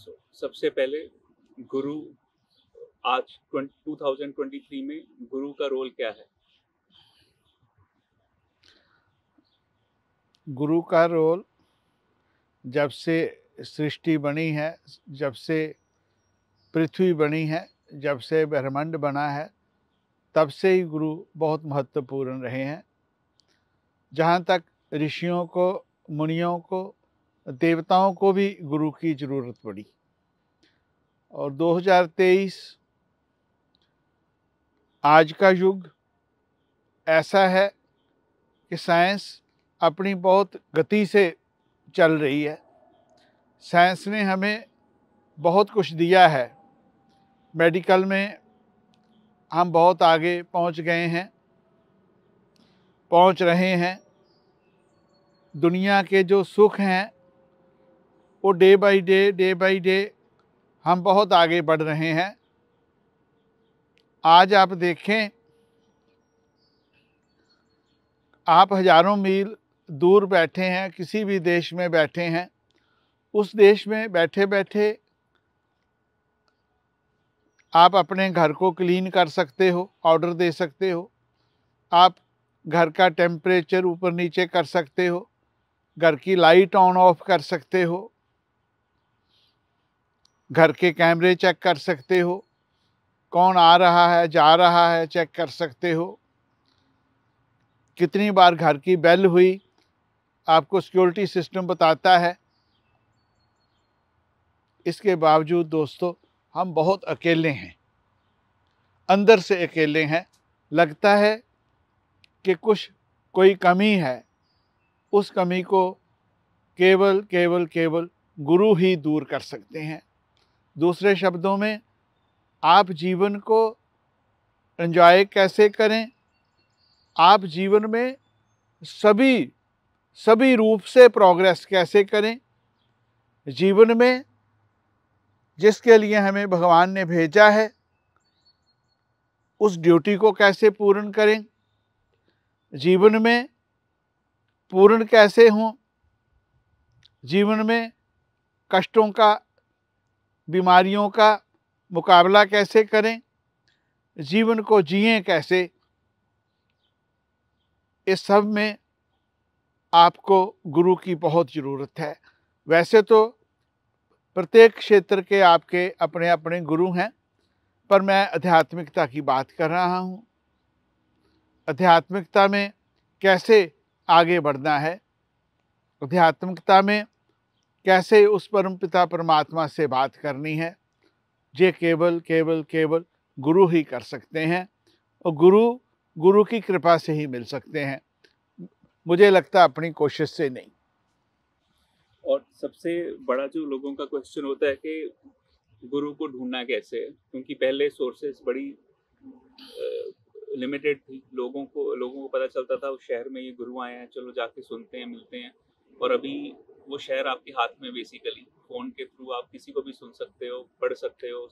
so, सबसे पहले गुरु आज 2023 में गुरु का रोल क्या है गुरु का रोल जब से सृष्टि बनी है जब से पृथ्वी बनी है जब से ब्रह्मांड बना है तब से ही गुरु बहुत महत्वपूर्ण रहे हैं जहाँ तक ऋषियों को मुनियों को देवताओं को भी गुरु की ज़रूरत पड़ी और 2023 आज का युग ऐसा है कि साइंस अपनी बहुत गति से चल रही है साइंस ने हमें बहुत कुछ दिया है मेडिकल में हम बहुत आगे पहुंच गए हैं पहुंच रहे हैं दुनिया के जो सुख हैं वो day by day day by day हम बहुत आगे बढ़ रहे हैं आज आप देखें आप हजारों मील दूर बैठे हैं किसी भी देश में बैठे हैं उस देश में बैठे बैठे आप अपने घर को क्लीन कर सकते हो ऑर्डर दे सकते हो आप घर का टेम्परेचर ऊपर नीचे कर सकते हो घर की लाइट ऑन ऑफ कर सकते हो घर के कैमरे चेक कर सकते हो कौन आ रहा है जा रहा है चेक कर सकते हो कितनी बार घर की बेल हुई आपको सिक्योरिटी सिस्टम बताता है इसके बावजूद दोस्तों हम बहुत अकेले हैं अंदर से अकेले हैं लगता है कि कुछ कोई कमी है उस कमी को केवल केवल केवल गुरु ही दूर कर सकते हैं दूसरे शब्दों में आप जीवन को एंजॉय कैसे करें आप जीवन में सभी सभी रूप से प्रोग्रेस कैसे करें जीवन में जिसके लिए हमें भगवान ने भेजा है उस ड्यूटी को कैसे पूर्ण करें जीवन में पूर्ण कैसे हों जीवन में कष्टों का बीमारियों का मुकाबला कैसे करें जीवन को जिए कैसे इस सब में आपको गुरु की बहुत ज़रूरत है वैसे तो प्रत्येक क्षेत्र के आपके अपने अपने गुरु हैं पर मैं आध्यात्मिकता की बात कर रहा हूँ आध्यात्मिकता में कैसे आगे बढ़ना है आध्यात्मिकता में कैसे उस परम पिता परमात्मा से बात करनी है ये केवल केवल केवल गुरु ही कर सकते हैं और गुरु गुरु की कृपा से ही मिल सकते हैं मुझे लगता अपनी कोशिश से नहीं और सबसे बड़ा जो लोगों का क्वेश्चन होता है कि गुरु को ढूंढना कैसे है क्योंकि पहले सोर्सेस बड़ी लिमिटेड थी लोगों को लोगों को पता चलता था उस शहर में ये गुरु आए हैं चलो जाके सुनते हैं मिलते हैं और अभी वो शहर आपके हाथ में बेसिकली फ़ोन के थ्रू आप किसी को भी सुन सकते हो पढ़ सकते हो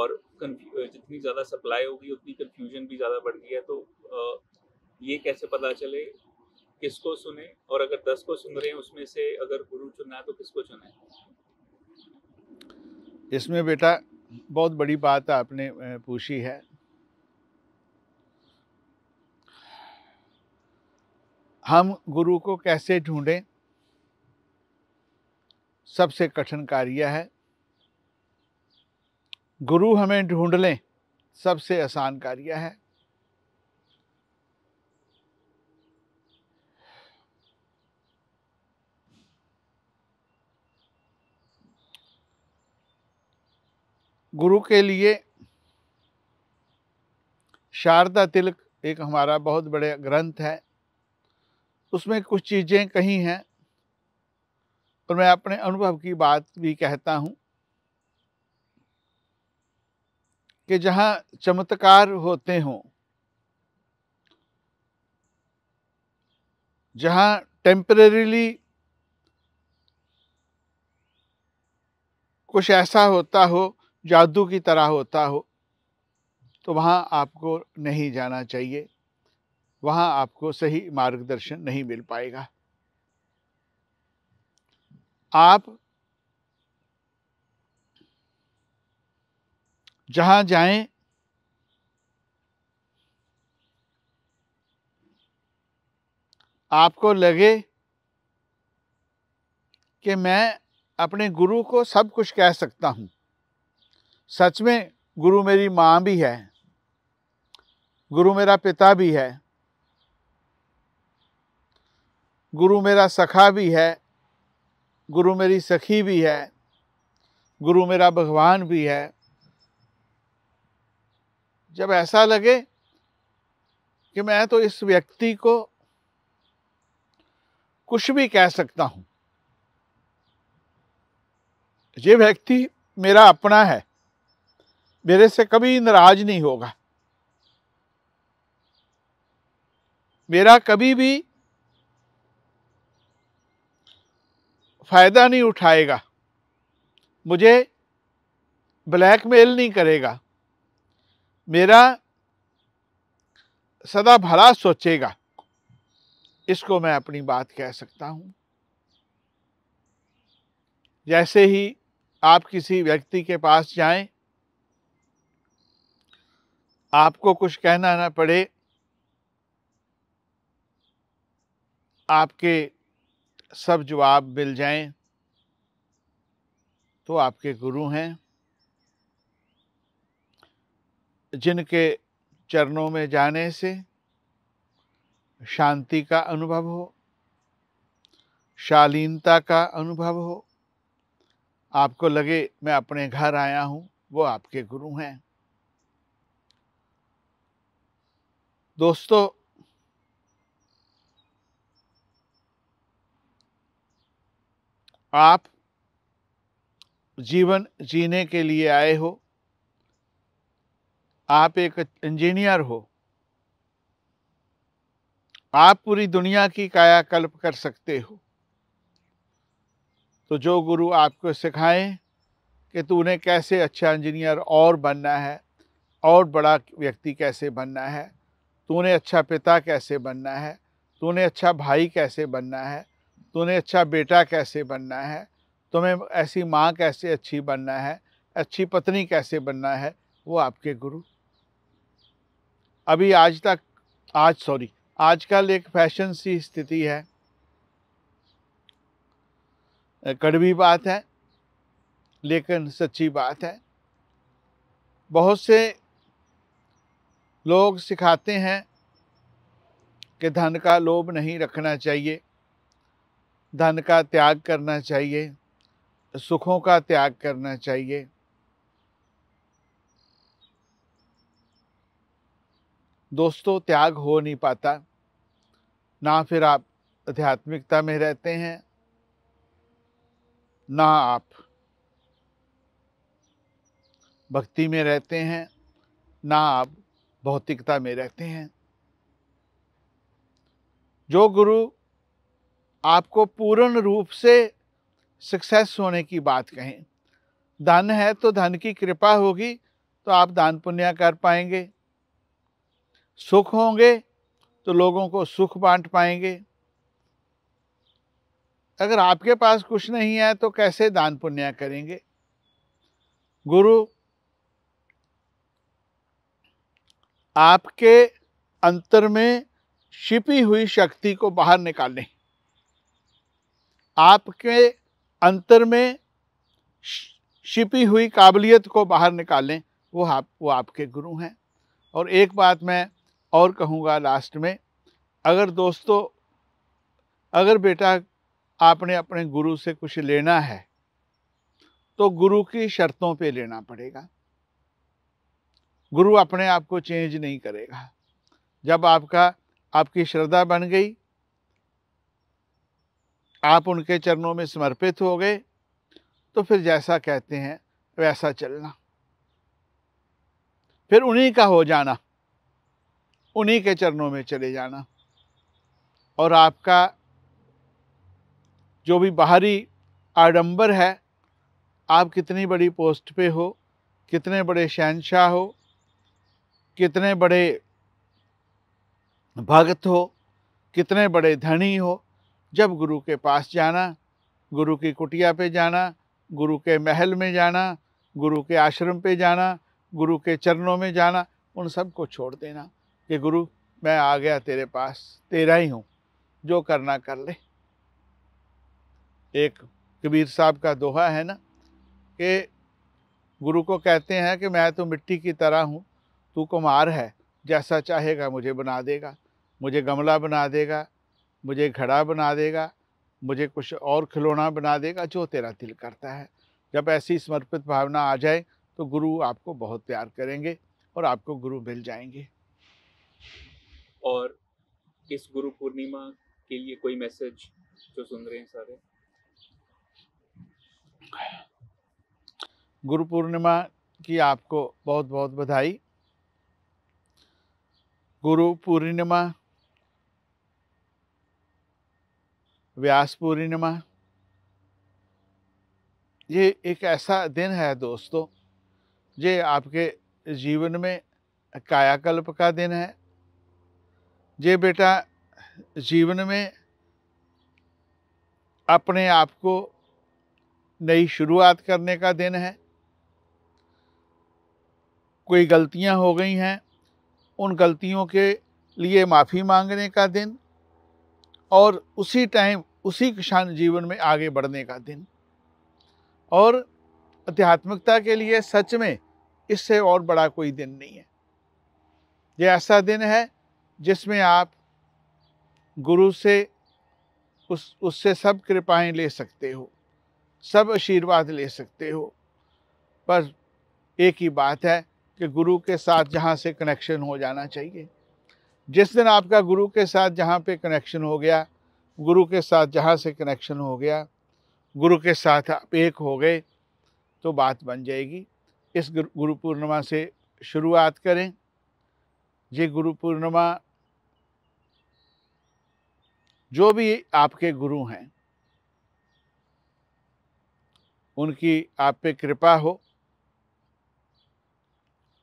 और जितनी ज़्यादा सप्लाई होगी उतनी कन्फ्यूजन भी ज़्यादा बढ़ गई है तो ये कैसे पता चले किसको सुने और अगर दस को सुन रहे हैं उसमें से अगर गुरु चुनना है तो किसको चुने इसमें बेटा बहुत बड़ी बात आपने पूछी है हम गुरु को कैसे ढूंढें सबसे कठिन कार्य है गुरु हमें ढूंढ लें सबसे आसान कार्य है गुरु के लिए शारदा तिलक एक हमारा बहुत बड़े ग्रंथ है उसमें कुछ चीज़ें कही हैं और मैं अपने अनुभव की बात भी कहता हूँ कि जहाँ चमत्कार होते हों जहाँ टेम्परेली कुछ ऐसा होता हो जादू की तरह होता हो तो वहाँ आपको नहीं जाना चाहिए वहाँ आपको सही मार्गदर्शन नहीं मिल पाएगा आप जहाँ जाएं आपको लगे कि मैं अपने गुरु को सब कुछ कह सकता हूँ सच में गुरु मेरी माँ भी है गुरु मेरा पिता भी है गुरु मेरा सखा भी है गुरु मेरी सखी भी है गुरु मेरा भगवान भी है जब ऐसा लगे कि मैं तो इस व्यक्ति को कुछ भी कह सकता हूँ ये व्यक्ति मेरा अपना है मेरे से कभी नाराज नहीं होगा मेरा कभी भी फ़ायदा नहीं उठाएगा मुझे ब्लैकमेल नहीं करेगा मेरा सदा भला सोचेगा इसको मैं अपनी बात कह सकता हूँ जैसे ही आप किसी व्यक्ति के पास जाएं, आपको कुछ कहना ना पड़े आपके सब जवाब मिल जाएं तो आपके गुरु हैं जिनके चरणों में जाने से शांति का अनुभव हो शालीनता का अनुभव हो आपको लगे मैं अपने घर आया हूँ वो आपके गुरु हैं दोस्तों आप जीवन जीने के लिए आए हो आप एक इंजीनियर हो आप पूरी दुनिया की कायाकल्प कर सकते हो तो जो गुरु आपको सिखाएं कि तूने कैसे अच्छा इंजीनियर और बनना है और बड़ा व्यक्ति कैसे बनना है तूने अच्छा पिता कैसे बनना है तूने अच्छा भाई कैसे बनना है तुम्हें अच्छा बेटा कैसे बनना है तुम्हें ऐसी माँ कैसे अच्छी बनना है अच्छी पत्नी कैसे बनना है वो आपके गुरु अभी आज तक आज सॉरी आजकल एक फैशन सी स्थिति है कड़वी बात है लेकिन सच्ची बात है बहुत से लोग सिखाते हैं कि धन का लोभ नहीं रखना चाहिए धन का त्याग करना चाहिए सुखों का त्याग करना चाहिए दोस्तों त्याग हो नहीं पाता ना फिर आप आध्यात्मिकता में रहते हैं ना आप भक्ति में रहते हैं ना आप भौतिकता में रहते हैं जो गुरु आपको पूर्ण रूप से सक्सेस होने की बात कहें धन है तो धन की कृपा होगी तो आप दान पुण्य कर पाएंगे सुख होंगे तो लोगों को सुख बांट पाएंगे अगर आपके पास कुछ नहीं है तो कैसे दान पुण्य करेंगे गुरु आपके अंतर में छिपी हुई शक्ति को बाहर निकालें आपके अंतर में छिपी हुई काबिलियत को बाहर निकालें वो आप वो आपके गुरु हैं और एक बात मैं और कहूँगा लास्ट में अगर दोस्तों अगर बेटा आपने अपने गुरु से कुछ लेना है तो गुरु की शर्तों पे लेना पड़ेगा गुरु अपने आप को चेंज नहीं करेगा जब आपका आपकी श्रद्धा बन गई आप उनके चरणों में समर्पित हो गए तो फिर जैसा कहते हैं वैसा चलना फिर उन्हीं का हो जाना उन्हीं के चरणों में चले जाना और आपका जो भी बाहरी आडंबर है आप कितनी बड़ी पोस्ट पे हो कितने बड़े शहनशाह हो कितने बड़े भगत हो कितने बड़े धनी हो जब गुरु के पास जाना गुरु की कुटिया पे जाना गुरु के महल में जाना गुरु के आश्रम पे जाना गुरु के चरणों में जाना उन सब को छोड़ देना कि गुरु मैं आ गया तेरे पास तेरा ही हूँ जो करना कर ले एक कबीर साहब का दोहा है ना कि गुरु को कहते हैं कि मैं तो मिट्टी की तरह हूँ तू कुमार है जैसा चाहेगा मुझे बना देगा मुझे गमला बना देगा मुझे घड़ा बना देगा मुझे कुछ और खिलौना बना देगा जो तेरा दिल करता है जब ऐसी समर्पित भावना आ जाए तो गुरु आपको बहुत प्यार करेंगे और आपको गुरु मिल जाएंगे और इस गुरु पूर्णिमा के लिए कोई मैसेज जो सुन रहे हैं सारे गुरु पूर्णिमा की आपको बहुत बहुत बधाई गुरु पूर्णिमा व्यास पूर्णिमा ये एक ऐसा दिन है दोस्तों ये आपके जीवन में कायाकल्प का दिन है ये बेटा जीवन में अपने आप को नई शुरुआत करने का दिन है कोई गलतियां हो गई हैं उन गलतियों के लिए माफ़ी मांगने का दिन और उसी टाइम उसी किसान जीवन में आगे बढ़ने का दिन और अध्यात्मिकता के लिए सच में इससे और बड़ा कोई दिन नहीं है ये ऐसा दिन है जिसमें आप गुरु से उस उससे सब कृपाएं ले सकते हो सब आशीर्वाद ले सकते हो पर एक ही बात है कि गुरु के साथ जहाँ से कनेक्शन हो जाना चाहिए जिस दिन आपका गुरु के साथ जहाँ पे कनेक्शन हो गया गुरु के साथ जहाँ से कनेक्शन हो गया गुरु के साथ आप एक हो गए तो बात बन जाएगी इस गुरु पूर्णिमा से शुरुआत करें ये गुरु पूर्णिमा जो भी आपके गुरु हैं उनकी आप पे कृपा हो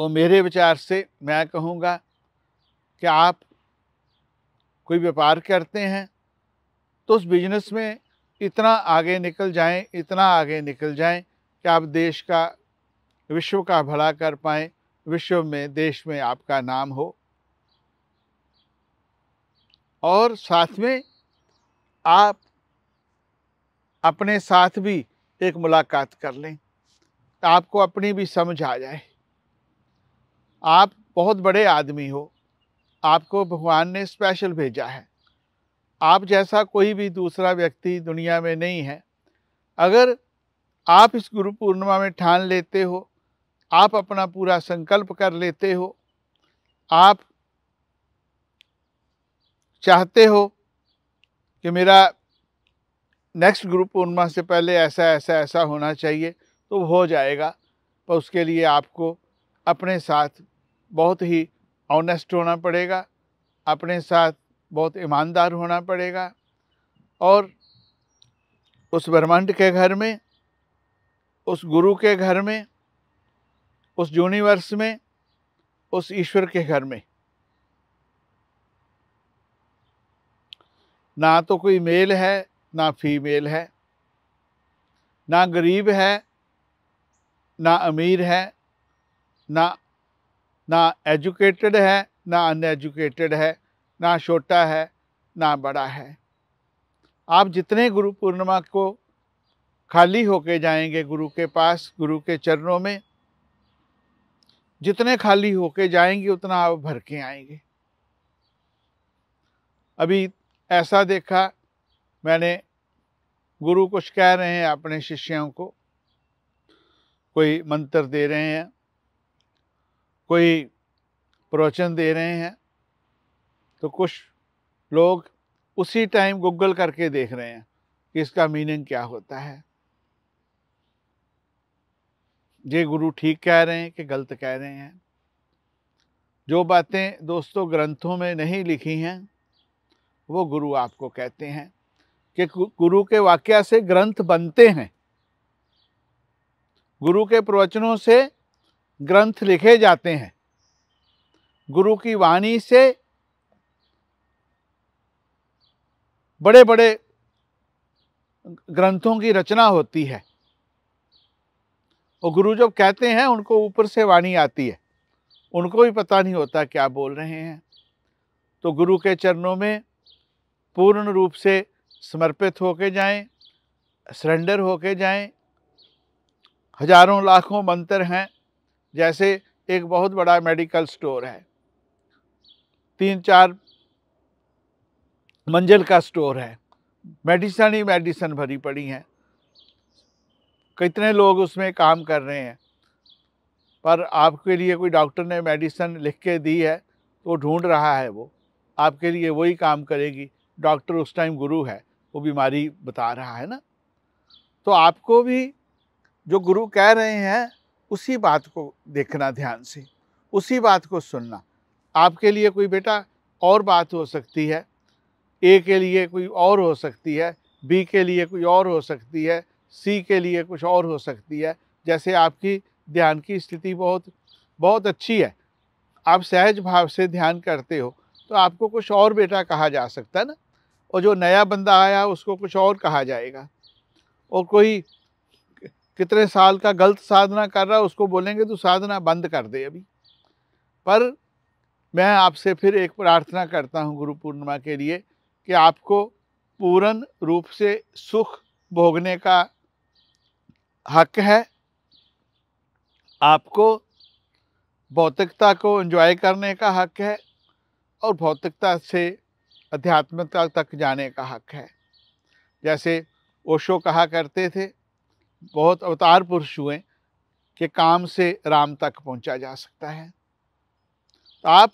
और मेरे विचार से मैं कहूँगा कि आप कोई व्यापार करते हैं तो उस बिजनेस में इतना आगे निकल जाएं इतना आगे निकल जाएं कि आप देश का विश्व का भला कर पाएं विश्व में देश में आपका नाम हो और साथ में आप अपने साथ भी एक मुलाकात कर लें आपको अपनी भी समझ आ जाए आप बहुत बड़े आदमी हो आपको भगवान ने स्पेशल भेजा है आप जैसा कोई भी दूसरा व्यक्ति दुनिया में नहीं है अगर आप इस गुरु पूर्णिमा में ठान लेते हो आप अपना पूरा संकल्प कर लेते हो आप चाहते हो कि मेरा नेक्स्ट गुरु पूर्णिमा से पहले ऐसा ऐसा ऐसा होना चाहिए तो हो जाएगा पर उसके लिए आपको अपने साथ बहुत ही ऑनेस्ट होना पड़ेगा अपने साथ बहुत ईमानदार होना पड़ेगा और उस ब्रह्मांड के घर में उस गुरु के घर में उस यूनिवर्स में उस ईश्वर के घर में ना तो कोई मेल है ना फीमेल है ना गरीब है ना अमीर है ना ना एजुकेटेड है ना अनएजुकेटेड है ना छोटा है ना बड़ा है आप जितने गुरु पूर्णिमा को खाली होके जाएंगे गुरु के पास गुरु के चरणों में जितने खाली होके जाएंगे उतना आप भर के आएंगे अभी ऐसा देखा मैंने गुरु कुछ कह रहे हैं अपने शिष्यों को कोई मंत्र दे रहे हैं कोई प्रवचन दे रहे हैं तो कुछ लोग उसी टाइम गूगल करके देख रहे हैं कि इसका मीनिंग क्या होता है ये गुरु ठीक कह रहे हैं कि गलत कह रहे हैं जो बातें दोस्तों ग्रंथों में नहीं लिखी हैं वो गुरु आपको कहते हैं कि गुरु के वाक्य से ग्रंथ बनते हैं गुरु के प्रवचनों से ग्रंथ लिखे जाते हैं गुरु की वाणी से बड़े बड़े ग्रंथों की रचना होती है और गुरु जब कहते हैं उनको ऊपर से वाणी आती है उनको भी पता नहीं होता क्या बोल रहे हैं तो गुरु के चरणों में पूर्ण रूप से समर्पित होके जाएं, सरेंडर होके जाएं, हजारों लाखों मंत्र हैं जैसे एक बहुत बड़ा मेडिकल स्टोर है तीन चार मंजिल का स्टोर है मेडिसन ही मेडिसन भरी पड़ी हैं कितने लोग उसमें काम कर रहे हैं पर आपके लिए कोई डॉक्टर ने मेडिसन लिख के दी है तो ढूंढ रहा है वो आपके लिए वही काम करेगी डॉक्टर उस टाइम गुरु है वो बीमारी बता रहा है ना तो आपको भी जो गुरु कह रहे हैं उसी बात को देखना ध्यान से उसी बात को सुनना आपके लिए कोई बेटा और बात हो सकती है ए के लिए कोई और हो सकती है बी के लिए कोई और हो सकती है सी के लिए कुछ और हो सकती है जैसे आपकी ध्यान की स्थिति बहुत बहुत अच्छी है आप सहज भाव से ध्यान करते हो तो आपको कुछ और बेटा कहा जा सकता है ना और जो नया बंदा आया उसको कुछ और कहा जाएगा और कोई कितने साल का गलत साधना कर रहा है उसको बोलेंगे तो साधना बंद कर दे अभी पर मैं आपसे फिर एक प्रार्थना करता हूँ गुरु पूर्णिमा के लिए कि आपको पूर्ण रूप से सुख भोगने का हक है आपको भौतिकता को एंजॉय करने का हक है और भौतिकता से अध्यात्मता तक जाने का हक है जैसे ओशो कहा करते थे बहुत अवतार पुरुष हुए के काम से राम तक पहुंचा जा सकता है तो आप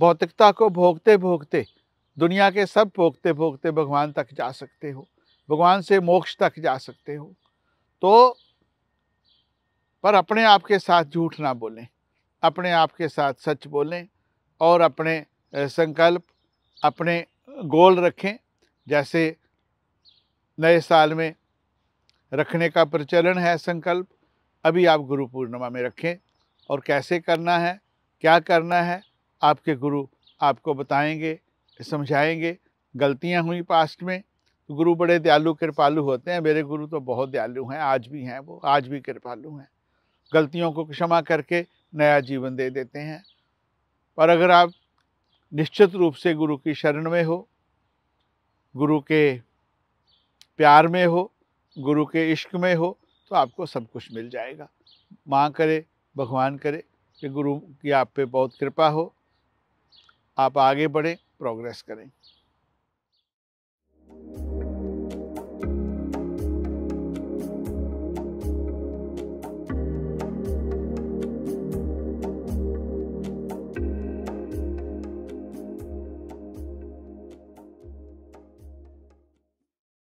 भौतिकता को भोगते भोगते दुनिया के सब भोगते भोगते भगवान तक जा सकते हो भगवान से मोक्ष तक जा सकते हो तो पर अपने आप के साथ झूठ ना बोलें अपने आप के साथ सच बोलें और अपने संकल्प अपने गोल रखें जैसे नए साल में रखने का प्रचलन है संकल्प अभी आप गुरु पूर्णिमा में रखें और कैसे करना है क्या करना है आपके गुरु आपको बताएंगे समझाएंगे गलतियां हुई पास्ट में तो गुरु बड़े दयालु कृपालु होते हैं मेरे गुरु तो बहुत दयालु हैं आज भी हैं वो आज भी कृपालु हैं गलतियों को क्षमा करके नया जीवन दे देते हैं पर अगर आप निश्चित रूप से गुरु की शरण में हो गुरु के प्यार में हो गुरु के इश्क में हो तो आपको सब कुछ मिल जाएगा माँ करे भगवान करे कि गुरु की आप पे बहुत कृपा हो आप आगे बढ़ें प्रोग्रेस करें